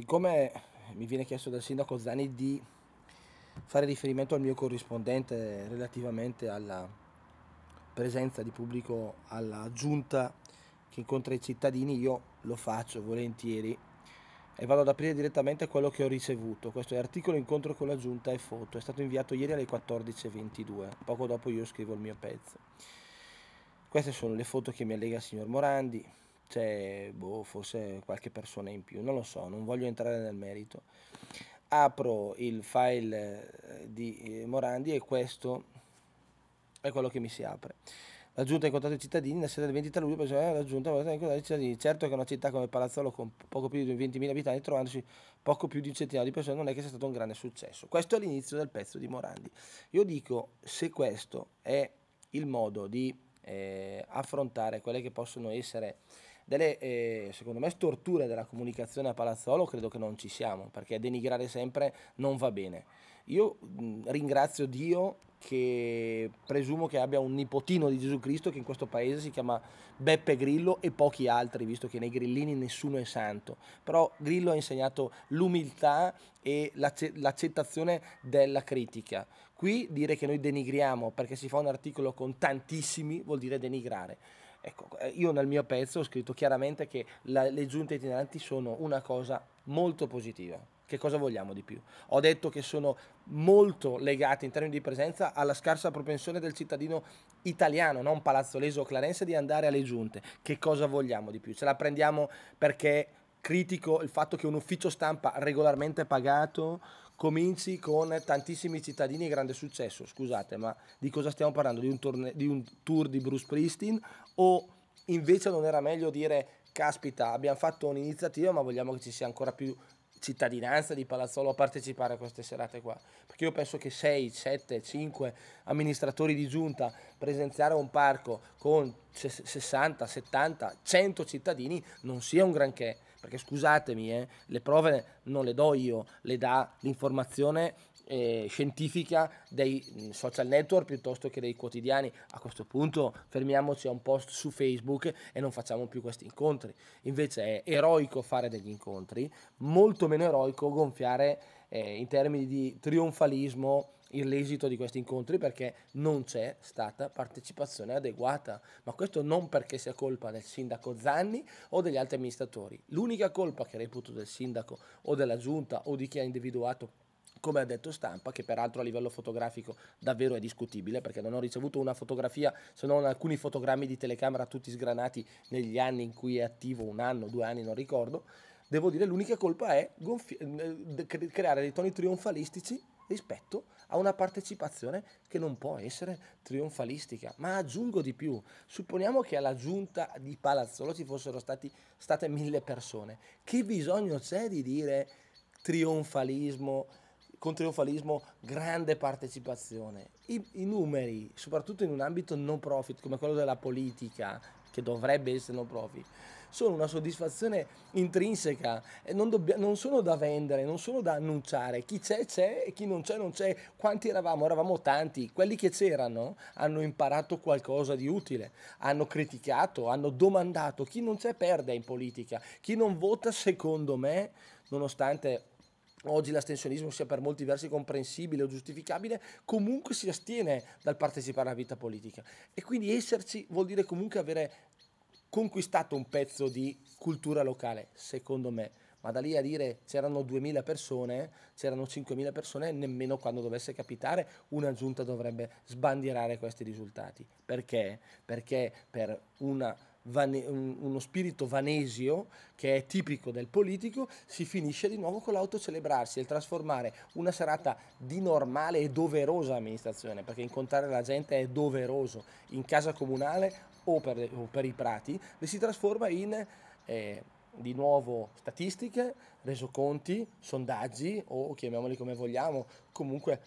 siccome mi viene chiesto dal sindaco Zani di fare riferimento al mio corrispondente relativamente alla presenza di pubblico alla giunta che incontra i cittadini, io lo faccio volentieri e vado ad aprire direttamente quello che ho ricevuto. Questo è articolo incontro con la giunta e foto, è stato inviato ieri alle 14.22, poco dopo io scrivo il mio pezzo. Queste sono le foto che mi allega il signor Morandi, c'è cioè, boh, forse qualche persona in più, non lo so, non voglio entrare nel merito. Apro il file eh, di eh, Morandi e questo è quello che mi si apre. La giunta ha incontrato i cittadini la sera del 23 luglio, per eh, la giunta ha incontrato i cittadini. Certo che una città come Palazzolo con poco più di 20.000 abitanti, trovandosi poco più di un centinaio di persone, non è che sia stato un grande successo. Questo è l'inizio del pezzo di Morandi. Io dico, se questo è il modo di eh, affrontare quelle che possono essere delle, eh, secondo me, storture della comunicazione a Palazzolo credo che non ci siamo, perché denigrare sempre non va bene. Io mh, mm, ringrazio Dio che presumo che abbia un nipotino di Gesù Cristo che in questo paese si chiama Beppe Grillo e pochi altri, visto che nei grillini nessuno è santo. Però Grillo ha insegnato l'umiltà e l'accettazione della critica. Qui dire che noi denigriamo perché si fa un articolo con tantissimi vuol dire denigrare. Ecco, eh, io nel mio pezzo ho scritto chiaramente che la, le giunte itineranti sono una cosa molto positiva. Che cosa vogliamo di più? Ho detto che sono molto legate in termini di presenza alla scarsa propensione del cittadino italiano, non palazzolese o clarense, di andare alle giunte. Che cosa vogliamo di più? Ce la prendiamo perché critico il fatto che un ufficio stampa regolarmente pagato cominci con tantissimi cittadini e grande successo. Scusate, ma di cosa stiamo parlando? Di un, torne- di un tour di Bruce Pristin? O invece non era meglio dire, caspita, abbiamo fatto un'iniziativa ma vogliamo che ci sia ancora più cittadinanza di Palazzolo a partecipare a queste serate qua. Perché io penso che 6, 7, 5 amministratori di giunta presenziare un parco con 60, 70, 100 cittadini non sia un granché. Perché scusatemi, eh, le prove non le do io, le dà l'informazione eh, scientifica dei mm, social network piuttosto che dei quotidiani. A questo punto fermiamoci a un post su Facebook e non facciamo più questi incontri. Invece è eroico fare degli incontri, molto meno eroico gonfiare eh, in termini di trionfalismo l'esito di questi incontri perché non c'è stata partecipazione adeguata, ma questo non perché sia colpa del sindaco Zanni o degli altri amministratori. L'unica colpa che reputo del sindaco o della giunta o di chi ha individuato come ha detto stampa, che peraltro a livello fotografico davvero è discutibile, perché non ho ricevuto una fotografia se non alcuni fotogrammi di telecamera tutti sgranati negli anni in cui è attivo, un anno, due anni, non ricordo. Devo dire, l'unica colpa è eh, creare dei toni trionfalistici rispetto a una partecipazione che non può essere trionfalistica. Ma aggiungo di più, supponiamo che alla giunta di Palazzolo ci fossero stati, state mille persone, che bisogno c'è di dire trionfalismo, con trionfalismo, grande partecipazione. I, I, numeri, soprattutto in un ambito non profit come quello della politica, che dovrebbe essere non profit, sono una soddisfazione intrinseca e non, non sono da vendere, non sono da annunciare. Chi c'è c'è e chi non c'è non c'è. Quanti eravamo? Eravamo tanti. Quelli che c'erano hanno imparato qualcosa di utile, hanno criticato, hanno domandato. Chi non c'è perde in politica. Chi non vota, secondo me, nonostante oggi l'astensionismo sia per molti versi comprensibile o giustificabile, comunque si astiene dal partecipare alla vita politica. E quindi esserci vuol dire comunque avere conquistato un pezzo di cultura locale, secondo me. Ma da lì a dire c'erano 2.000 persone, c'erano 5.000 persone, nemmeno quando dovesse capitare una giunta dovrebbe sbandierare questi risultati. Perché? Perché per una uno spirito vanesio che è tipico del politico, si finisce di nuovo con l'autocelebrarsi e il trasformare una serata di normale e doverosa amministrazione, perché incontrare la gente è doveroso in casa comunale o per, o per i prati, e si trasforma in... Eh, di nuovo statistiche, resoconti, sondaggi o chiamiamoli come vogliamo, comunque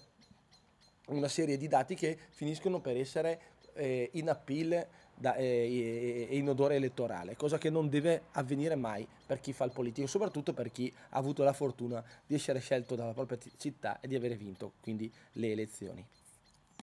una serie di dati che finiscono per essere eh, in appeal da, eh, e, in odore elettorale, cosa che non deve avvenire mai per chi fa il politico, soprattutto per chi ha avuto la fortuna di essere scelto dalla propria città e di avere vinto quindi le elezioni.